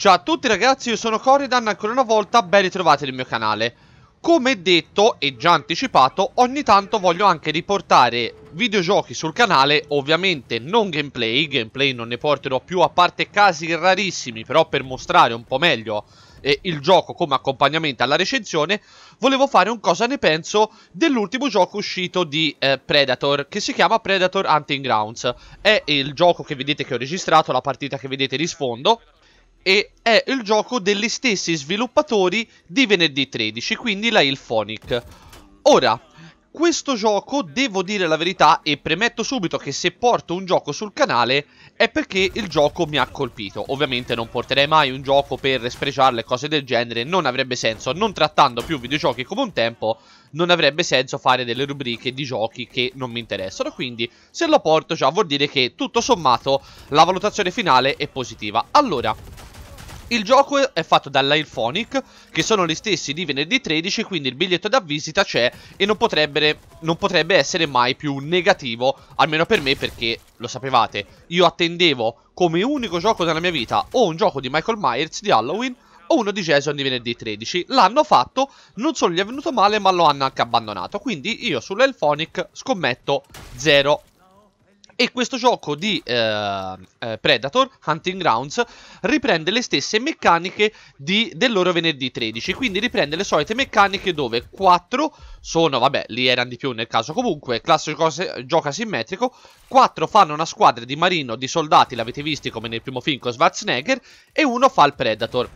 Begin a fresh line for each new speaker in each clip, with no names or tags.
Ciao a tutti ragazzi, io sono Coridan, ancora una volta ben ritrovati nel mio canale. Come detto e già anticipato, ogni tanto voglio anche riportare videogiochi sul canale, ovviamente non gameplay, gameplay non ne porterò più a parte casi rarissimi, però per mostrare un po' meglio eh, il gioco come accompagnamento alla recensione, volevo fare un cosa ne penso dell'ultimo gioco uscito di eh, Predator, che si chiama Predator Hunting Grounds. È il gioco che vedete che ho registrato, la partita che vedete di sfondo e è il gioco degli stessi sviluppatori di venerdì 13, quindi la Ilphonic. Ora, questo gioco, devo dire la verità, e premetto subito che se porto un gioco sul canale è perché il gioco mi ha colpito. Ovviamente non porterei mai un gioco per spreciarle cose del genere, non avrebbe senso, non trattando più videogiochi come un tempo, non avrebbe senso fare delle rubriche di giochi che non mi interessano. Quindi se lo porto già vuol dire che tutto sommato la valutazione finale è positiva. Allora... Il gioco è fatto dalla che sono gli stessi di venerdì 13, quindi il biglietto da visita c'è e non, non potrebbe essere mai più negativo, almeno per me perché, lo sapevate, io attendevo come unico gioco della mia vita o un gioco di Michael Myers di Halloween o uno di Jason di venerdì 13. L'hanno fatto, non solo gli è venuto male, ma lo hanno anche abbandonato. Quindi io sull'Elphonic scommetto 0 e questo gioco di ehm, eh, Predator, Hunting Grounds, riprende le stesse meccaniche di, del loro venerdì 13. Quindi riprende le solite meccaniche dove 4 sono, vabbè, lì erano di più nel caso comunque, classico gioco asimmetrico. 4 fanno una squadra di marino, di soldati, l'avete visti come nel primo film con Schwarzenegger, e uno fa il Predator.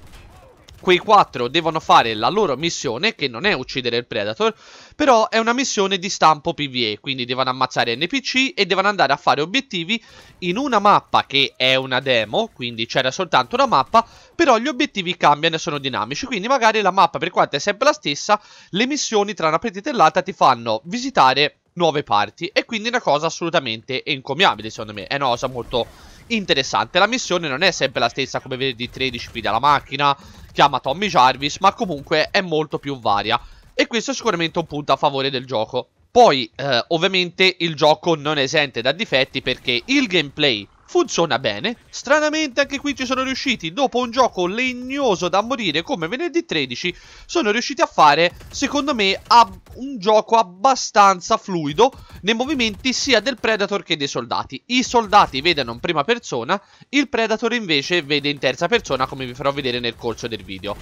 Quei quattro devono fare la loro missione, che non è uccidere il Predator, però è una missione di stampo PvE, quindi devono ammazzare NPC e devono andare a fare obiettivi in una mappa che è una demo, quindi c'era soltanto una mappa, però gli obiettivi cambiano e sono dinamici, quindi magari la mappa per quanto è sempre la stessa, le missioni tra una partita e l'altra ti fanno visitare nuove parti e quindi è una cosa assolutamente encomiabile secondo me, è una cosa molto interessante. La missione non è sempre la stessa come vedi 13 piglia la macchina, chiama Tommy Jarvis, ma comunque è molto più varia. E questo è sicuramente un punto a favore del gioco. Poi, eh, ovviamente, il gioco non è esente da difetti perché il gameplay Funziona bene, stranamente anche qui ci sono riusciti, dopo un gioco legnoso da morire come venerdì 13, sono riusciti a fare, secondo me, un gioco abbastanza fluido nei movimenti sia del Predator che dei soldati. I soldati vedono in prima persona, il Predator invece vede in terza persona come vi farò vedere nel corso del video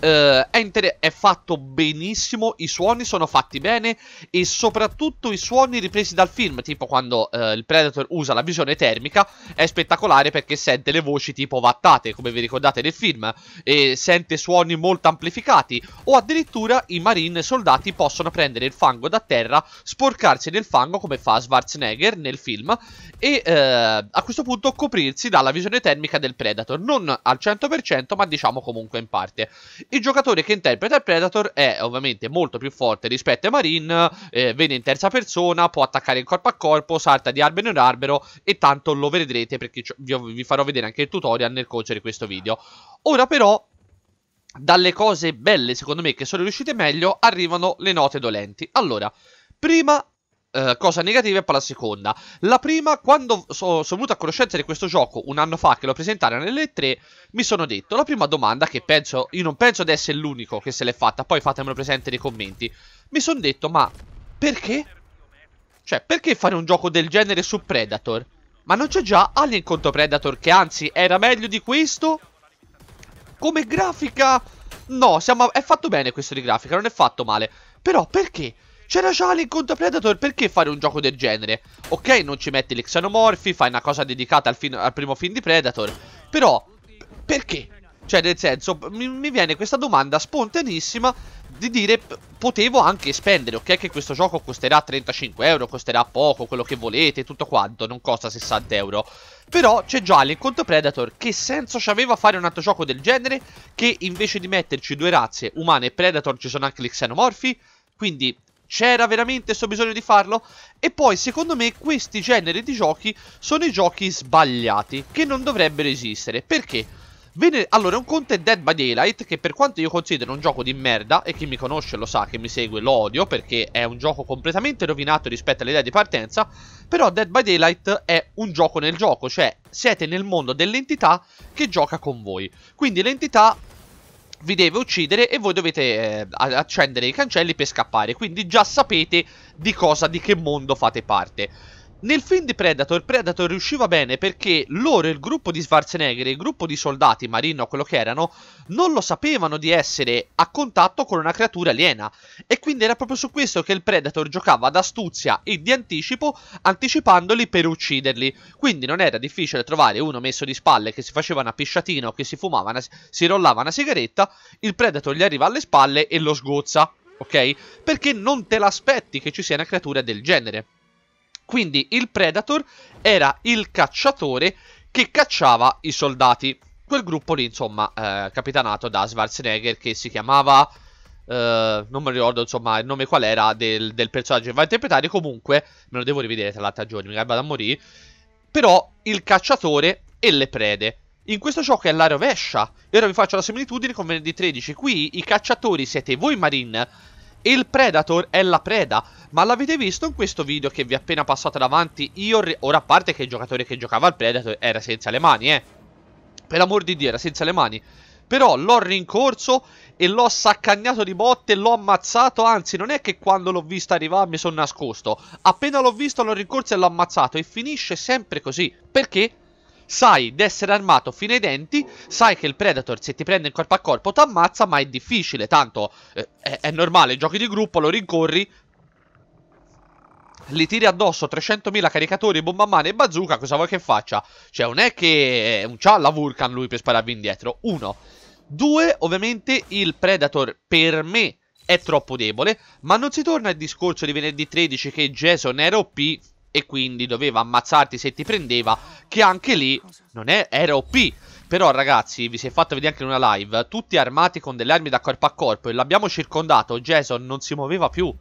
eh, è, è, fatto benissimo, i suoni sono fatti bene e soprattutto i suoni ripresi dal film, tipo quando eh, il Predator usa la visione termica, è spettacolare perché sente le voci tipo vattate, come vi ricordate nel film, e sente suoni molto amplificati, o addirittura i marine soldati possono prendere il fango da terra, sporcarsi nel fango come fa Schwarzenegger nel film, e eh, a questo punto coprirsi dalla visione termica del Predator, non al 100% ma diciamo comunque in parte. Il giocatore che interpreta il Predator è ovviamente molto più forte rispetto ai Marine, eh, vede in terza persona, può attaccare in corpo a corpo, salta di albero in albero e tanto lo vedrete perché vi farò vedere anche il tutorial nel corso di questo video. Ora però dalle cose belle, secondo me, che sono riuscite meglio, arrivano le note dolenti. Allora, prima eh, cosa negativa poi la seconda. La prima, quando so, sono venuto a conoscenza di questo gioco un anno fa che lo presentarono nelle 3, mi sono detto la prima domanda che penso, io non penso di essere l'unico che se l'è fatta, poi fatemelo presente nei commenti. Mi sono detto, ma perché? Cioè, perché fare un gioco del genere su Predator? Ma non c'è già Alien contro Predator che anzi era meglio di questo? Come grafica... No, siamo... è fatto bene questo di grafica, non è fatto male. Però perché? C'era già l'incontro Predator, perché fare un gioco del genere? Ok, non ci metti gli xenomorfi, fai una cosa dedicata al, al primo film di Predator, però perché? Cioè, nel senso, mi, mi, viene questa domanda spontaneissima di dire potevo anche spendere, ok? Che questo gioco costerà 35 euro, costerà poco, quello che volete, tutto quanto, non costa 60 euro. Però c'è già l'incontro Predator, che senso ci aveva fare un altro gioco del genere? Che invece di metterci due razze, umane e Predator, ci sono anche gli xenomorfi? Quindi, c'era veramente questo bisogno di farlo? E poi, secondo me, questi generi di giochi sono i giochi sbagliati, che non dovrebbero esistere. Perché? allora, un conto è Dead by Daylight, che per quanto io considero un gioco di merda, e chi mi conosce lo sa, che mi segue, lo odio, perché è un gioco completamente rovinato rispetto all'idea di partenza, però Dead by Daylight è un gioco nel gioco, cioè siete nel mondo dell'entità che gioca con voi. Quindi l'entità vi deve uccidere e voi dovete eh, accendere i cancelli per scappare. Quindi già sapete di cosa, di che mondo fate parte. Nel film di Predator, Predator riusciva bene perché loro, il gruppo di Schwarzenegger, il gruppo di soldati, marino, quello che erano, non lo sapevano di essere a contatto con una creatura aliena. E quindi era proprio su questo che il Predator giocava d'astuzia e di anticipo, anticipandoli per ucciderli. Quindi non era difficile trovare uno messo di spalle che si faceva una pisciatina o che si fumava, una, si rollava una sigaretta, il Predator gli arriva alle spalle e lo sgozza, ok? Perché non te l'aspetti che ci sia una creatura del genere. Quindi il Predator era il cacciatore che cacciava i soldati. Quel gruppo lì, insomma, eh, capitanato da Schwarzenegger che si chiamava... Uh, non mi ricordo insomma il nome qual era del, del, personaggio che va a interpretare. Comunque, me lo devo rivedere tra l'altro giorno, mi vado da morire. Però il cacciatore e le prede. In questo gioco è la rovescia. E ora vi faccio la similitudine con venerdì 13. Qui i cacciatori siete voi Marine il Predator è la preda. Ma l'avete visto in questo video che vi è appena passato davanti? Io, ora a parte che il giocatore che giocava al Predator era senza le mani, eh. Per amor di Dio, era senza le mani. Però l'ho rincorso e l'ho saccagnato di botte, l'ho ammazzato, anzi non è che quando l'ho visto arrivare mi sono nascosto. Appena l'ho visto l'ho rincorso e l'ho ammazzato e finisce sempre così. Perché? sai d'essere armato fino ai denti, sai che il Predator se ti prende in corpo a corpo ti ammazza, ma è difficile, tanto eh, è, è normale, giochi di gruppo, lo rincorri, li tiri addosso 300.000 caricatori, bomba a mano e bazooka, cosa vuoi che faccia? Cioè, non è che eh, un c'ha la Vulcan lui per spararvi indietro. Uno. Due, ovviamente, il Predator per me è troppo debole, ma non si torna al discorso di venerdì 13 che Jason era OP e quindi doveva ammazzarti se ti prendeva, che anche lì non è, era OP. Però ragazzi, vi si è fatto vedere anche in una live, tutti armati con delle armi da corpo a corpo e l'abbiamo circondato, Jason non si muoveva più.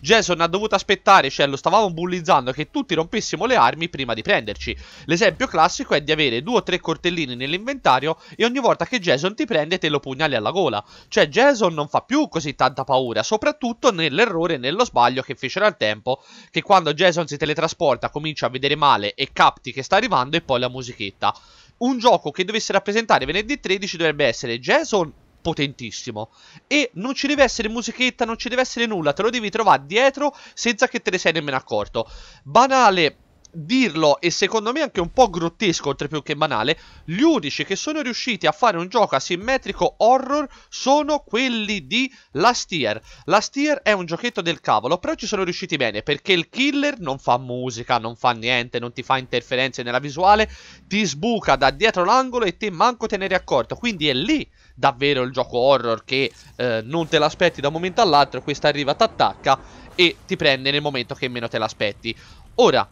Jason ha dovuto aspettare, cioè lo stavamo bullizzando, che tutti rompessimo le armi prima di prenderci. L'esempio classico è di avere due o tre cortellini nell'inventario e ogni volta che Jason ti prende te lo pugnali alla gola. Cioè Jason non fa più così tanta paura, soprattutto nell'errore e nello sbaglio che fecero al tempo, che quando Jason si teletrasporta comincia a vedere male e capti che sta arrivando e poi la musichetta. Un gioco che dovesse rappresentare venerdì 13 dovrebbe essere Jason potentissimo. E non ci deve essere musichetta, non ci deve essere nulla, te lo devi trovare dietro senza che te ne sei nemmeno accorto. Banale dirlo e secondo me anche un po' grottesco oltre più che banale, gli unici che sono riusciti a fare un gioco asimmetrico horror sono quelli di Last Year. Last Year è un giochetto del cavolo, però ci sono riusciti bene perché il killer non fa musica, non fa niente, non ti fa interferenze nella visuale, ti sbuca da dietro l'angolo e te manco te ne accorto, quindi è lì davvero il gioco horror che eh, non te l'aspetti da un momento all'altro, questa arriva, t'attacca e ti prende nel momento che meno te l'aspetti. Ora,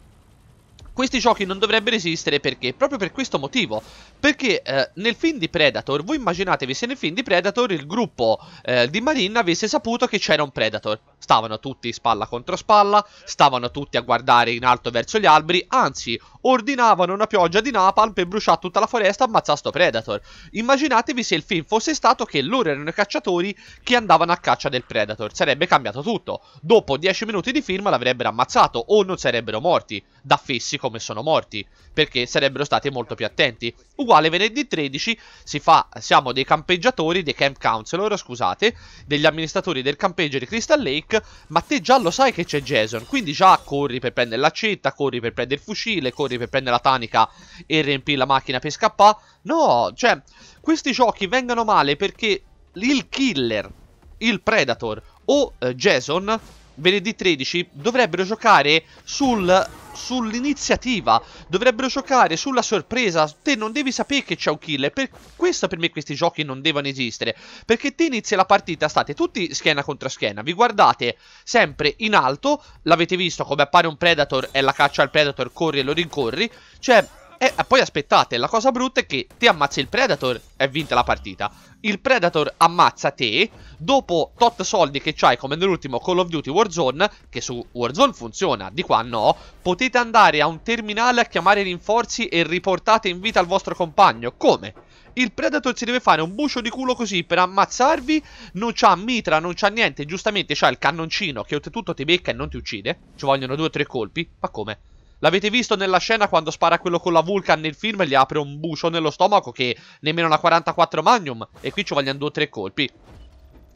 questi giochi non dovrebbero esistere perché? Proprio per questo motivo. Perché eh, nel film di Predator, voi immaginatevi se nel film di Predator il gruppo eh, di Marine avesse saputo che c'era un Predator. Stavano tutti spalla contro spalla, stavano tutti a guardare in alto verso gli alberi, anzi, ordinavano una pioggia di napalm per bruciare tutta la foresta e ammazzare sto Predator. Immaginatevi se il film fosse stato che loro erano i cacciatori che andavano a caccia del Predator. Sarebbe cambiato tutto. Dopo 10 minuti di film l'avrebbero ammazzato o non sarebbero morti da fessi come sono morti, perché sarebbero stati molto più attenti. Uguale venerdì 13 si fa, siamo dei campeggiatori, dei camp counselor, scusate, degli amministratori del campeggio di Crystal Lake, ma te già lo sai che c'è Jason, quindi già corri per prendere l'accetta, corri per prendere il fucile, corri per prendere la tanica e riempire la macchina per scappare. No, cioè, questi giochi vengono male perché il killer, il predator o eh, Jason venerdì 13 dovrebbero giocare sul, sull'iniziativa, dovrebbero giocare sulla sorpresa. Te non devi sapere che c'è un killer, per questo per me questi giochi non devono esistere, perché te inizia la partita, state tutti schiena contro schiena, vi guardate sempre in alto, l'avete visto come appare un predator e la caccia al predator, corri e lo rincorri, cioè e poi aspettate, la cosa brutta è che ti ammazzi il Predator, e vinta la partita. Il Predator ammazza te, dopo tot soldi che c'hai come nell'ultimo Call of Duty Warzone, che su Warzone funziona, di qua no, potete andare a un terminale a chiamare rinforzi e riportate in vita il vostro compagno. Come? Il Predator si deve fare un bucio di culo così per ammazzarvi. Non c'ha mitra, non c'ha niente. Giustamente c'ha il cannoncino che oltretutto ti becca e non ti uccide. Ci vogliono due o tre colpi. Ma come? L'avete visto nella scena quando spara quello con la Vulcan nel film e gli apre un bucio nello stomaco che nemmeno una 44 Magnum. E qui ci vogliono due o tre colpi.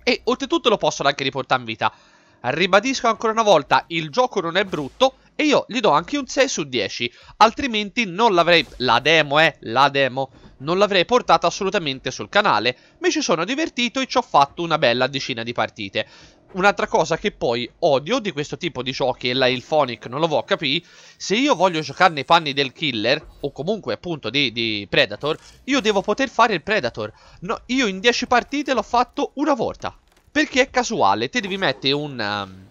E oltretutto lo possono anche riportare in vita. Ribadisco ancora una volta, il gioco non è brutto e io gli do anche un 6 su 10. Altrimenti non l'avrei... La demo, eh, la demo non l'avrei portata assolutamente sul canale, mi ci sono divertito e ci ho fatto una bella decina di partite un'altra cosa che poi odio di questo tipo di giochi e la Ilphonic non lo vo' capire, se io voglio giocare nei panni del killer, o comunque appunto di, di Predator, io devo poter fare il Predator. No, io in 10 partite l'ho fatto una volta, perché è casuale, te devi mettere un... Um,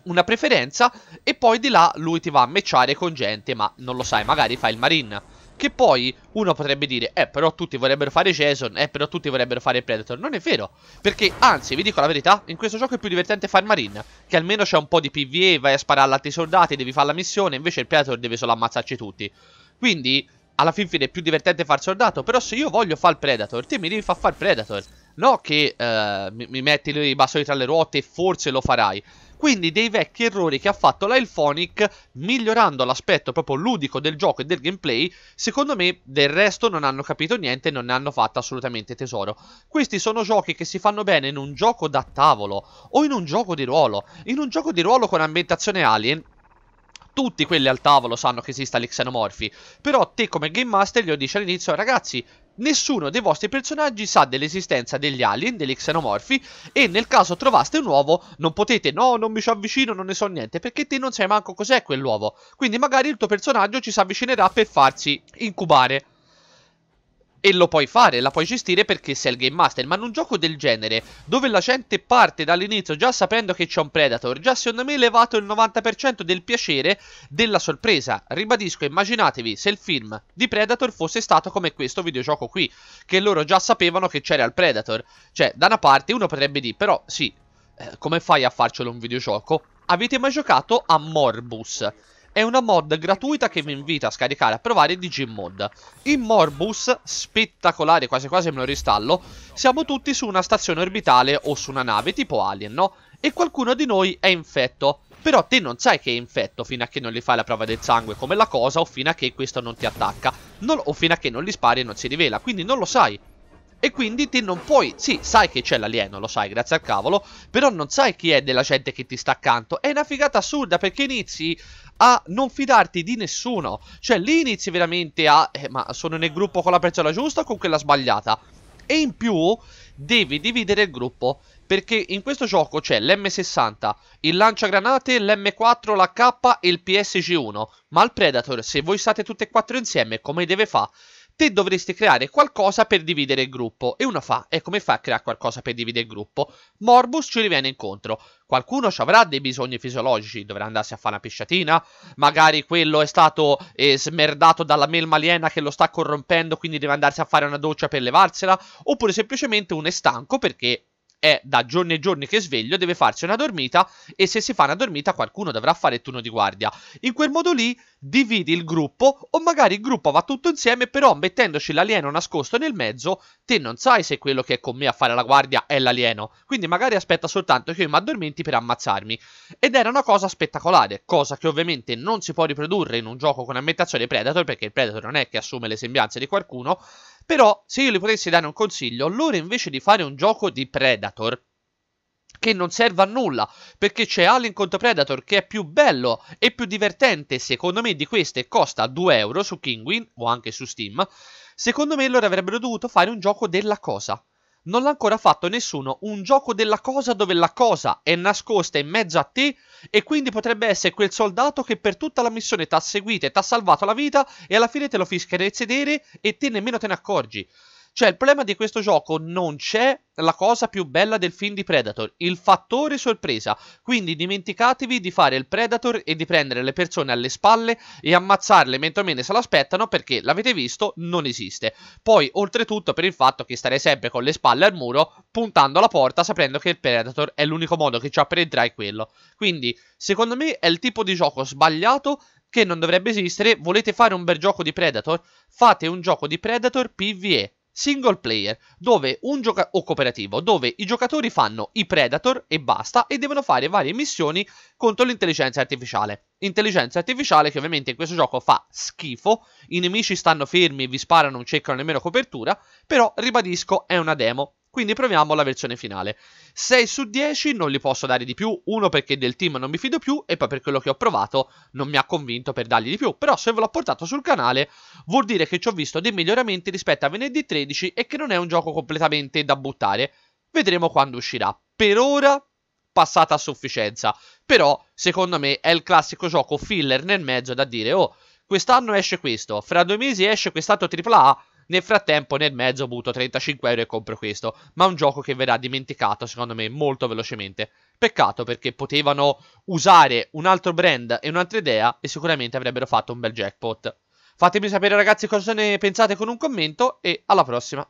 una preferenza e poi di là lui ti va a matchare con gente ma non lo sai magari fa il marine che poi uno potrebbe dire, eh però tutti vorrebbero fare Jason, eh però tutti vorrebbero fare Predator. Non è vero, perché anzi, vi dico la verità, in questo gioco è più divertente fare Marine, che almeno c'è un po' di PvE, vai a sparare altri soldati, devi fare la missione, invece il Predator deve solo ammazzarci tutti. Quindi, alla fin fine è più divertente far soldato, però se io voglio fare Predator, te mi devi far fare Predator. No che eh, mi, mi metti i bastoni tra le ruote e forse lo farai. Quindi dei vecchi errori che ha fatto l'Ilphonic migliorando l'aspetto proprio ludico del gioco e del gameplay, secondo me del resto non hanno capito niente e non ne hanno fatto assolutamente tesoro. Questi sono giochi che si fanno bene in un gioco da tavolo o in un gioco di ruolo. In un gioco di ruolo con ambientazione alien tutti quelli al tavolo sanno che esista l'Xenomorphi. Però te come Game Master gli dici all'inizio, ragazzi, Nessuno dei vostri personaggi sa dell'esistenza degli alien, degli xenomorfi e nel caso trovaste un uovo non potete, no non mi ci avvicino, non ne so niente, perché te non sai manco cos'è quell'uovo. Quindi magari il tuo personaggio ci si avvicinerà per farsi incubare. E lo puoi fare, la puoi gestire perché sei il Game Master, ma in un gioco del genere, dove la gente parte dall'inizio già sapendo che c'è un Predator, già secondo me è elevato il 90% del piacere della sorpresa. Ribadisco, immaginatevi se il film di Predator fosse stato come questo videogioco qui, che loro già sapevano che c'era il Predator. Cioè, da una parte uno potrebbe dire, però sì, eh, come fai a farcelo un videogioco? Avete mai giocato a Morbus? è una mod gratuita che vi invita a scaricare a provare Digimod. In Morbus, spettacolare, quasi quasi me lo ristallo, siamo tutti su una stazione orbitale o su una nave tipo Alien, no? E qualcuno di noi è infetto. Però te non sai che è infetto fino a che non gli fai la prova del sangue come la cosa o fino a che questo non ti attacca. Non, o fino a che non gli spari e non si rivela, quindi non lo sai. E quindi ti non puoi, sì, sai che c'è l'alieno, lo sai, grazie al cavolo, però non sai chi è della gente che ti sta accanto. È una figata assurda perché inizi a non fidarti di nessuno. Cioè lì inizi veramente a, eh, ma sono nel gruppo con la persona giusta o con quella sbagliata? E in più devi dividere il gruppo perché in questo gioco c'è l'M60, il lanciagranate, l'M4, la K e il PSG1. Ma il Predator, se voi state tutte e quattro insieme, come deve fare? te dovresti creare qualcosa per dividere il gruppo. E uno fa, e come fa a creare qualcosa per dividere il gruppo? Morbus ci riviene incontro. Qualcuno ci avrà dei bisogni fisiologici, dovrà andarsi a fare una pisciatina, magari quello è stato eh, smerdato dalla melma aliena che lo sta corrompendo, quindi deve andarsi a fare una doccia per levarsela, oppure semplicemente uno è stanco perché è da giorni e giorni che sveglio, deve farsi una dormita e se si fa una dormita qualcuno dovrà fare il turno di guardia. In quel modo lì dividi il gruppo o magari il gruppo va tutto insieme però mettendoci l'alieno nascosto nel mezzo te non sai se quello che è con me a fare la guardia è l'alieno, quindi magari aspetta soltanto che io mi addormenti per ammazzarmi. Ed era una cosa spettacolare, cosa che ovviamente non si può riprodurre in un gioco con ambientazione Predator perché il Predator non è che assume le sembianze di qualcuno, però, se io gli potessi dare un consiglio, allora invece di fare un gioco di Predator, che non serve a nulla, perché c'è Alien contro Predator che è più bello e più divertente, secondo me, di queste, costa 2 euro su Kingwin o anche su Steam, secondo me loro avrebbero dovuto fare un gioco della cosa non l'ha ancora fatto nessuno un gioco della cosa dove la cosa è nascosta in mezzo a te e quindi potrebbe essere quel soldato che per tutta la missione ti ha seguito e ti ha salvato la vita e alla fine te lo fischia nel sedere e te nemmeno te ne accorgi. Cioè, il problema di questo gioco non c'è la cosa più bella del film di Predator, il fattore sorpresa. Quindi dimenticatevi di fare il Predator e di prendere le persone alle spalle e ammazzarle mentre meno se l'aspettano perché l'avete visto, non esiste. Poi, oltretutto, per il fatto che starei sempre con le spalle al muro, puntando alla porta sapendo che il Predator è l'unico modo che ci per entrare quello. Quindi, secondo me è il tipo di gioco sbagliato che non dovrebbe esistere. Volete fare un bel gioco di Predator? Fate un gioco di Predator PvE single player gioca- o cooperativo dove i giocatori fanno i Predator e basta e devono fare varie missioni contro l'intelligenza artificiale. Intelligenza artificiale che ovviamente in questo gioco fa schifo, i nemici stanno fermi e vi sparano, non cercano nemmeno copertura, però ribadisco è una demo, quindi proviamo la versione finale. 6 su 10 non li posso dare di più, uno perché del team non mi fido più e poi per quello che ho provato non mi ha convinto per dargli di più, però se ve l'ho portato sul canale vuol dire che ci ho visto dei miglioramenti rispetto a venerdì 13 e che non è un gioco completamente da buttare. Vedremo quando uscirà. Per ora passata a sufficienza, però secondo me è il classico gioco filler nel mezzo da dire "Oh, quest'anno esce questo, fra due mesi esce quest'altro AAA nel frattempo, nel mezzo, butto 35 euro e compro questo. Ma un gioco che verrà dimenticato, secondo me, molto velocemente. Peccato perché potevano usare un altro brand e un'altra idea e sicuramente avrebbero fatto un bel jackpot. Fatemi sapere ragazzi cosa ne pensate con un commento e alla prossima.